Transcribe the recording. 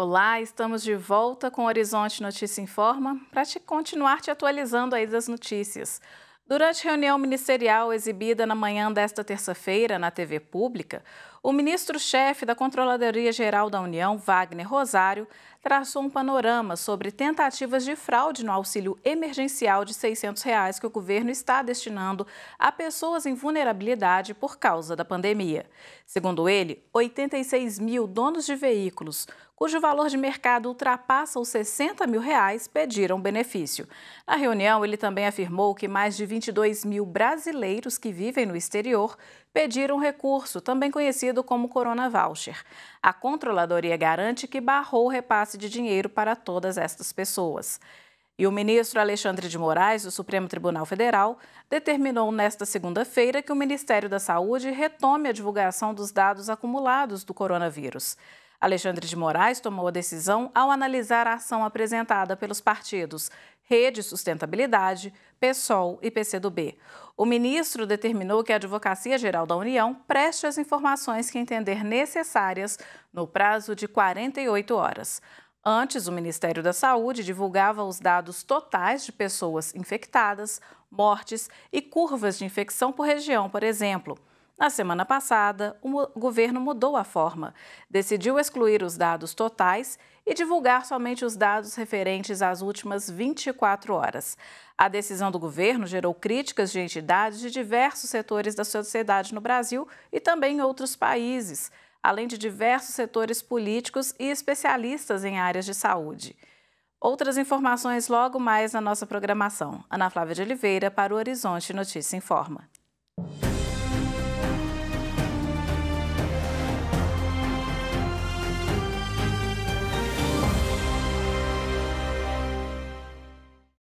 Olá, estamos de volta com o Horizonte Notícia Informa para te continuar te atualizando aí das notícias. Durante reunião ministerial exibida na manhã desta terça-feira na TV Pública, o ministro-chefe da Controladoria Geral da União, Wagner Rosário, traçou um panorama sobre tentativas de fraude no auxílio emergencial de R$ 600 reais que o governo está destinando a pessoas em vulnerabilidade por causa da pandemia. Segundo ele, 86 mil donos de veículos, cujo valor de mercado ultrapassa os 60 mil reais, pediram benefício. Na reunião, ele também afirmou que mais de 22 mil brasileiros que vivem no exterior pediram recurso, também conhecido como Corona Voucher. A controladoria garante que barrou o repasse de dinheiro para todas estas pessoas. E o ministro Alexandre de Moraes, do Supremo Tribunal Federal, determinou nesta segunda-feira que o Ministério da Saúde retome a divulgação dos dados acumulados do coronavírus. Alexandre de Moraes tomou a decisão ao analisar a ação apresentada pelos partidos Rede Sustentabilidade, PSOL e PCdoB. O ministro determinou que a Advocacia Geral da União preste as informações que entender necessárias no prazo de 48 horas. Antes, o Ministério da Saúde divulgava os dados totais de pessoas infectadas, mortes e curvas de infecção por região, por exemplo. Na semana passada, o governo mudou a forma. Decidiu excluir os dados totais e divulgar somente os dados referentes às últimas 24 horas. A decisão do governo gerou críticas de entidades de diversos setores da sociedade no Brasil e também em outros países além de diversos setores políticos e especialistas em áreas de saúde. Outras informações logo mais na nossa programação. Ana Flávia de Oliveira para o Horizonte Notícia Informa.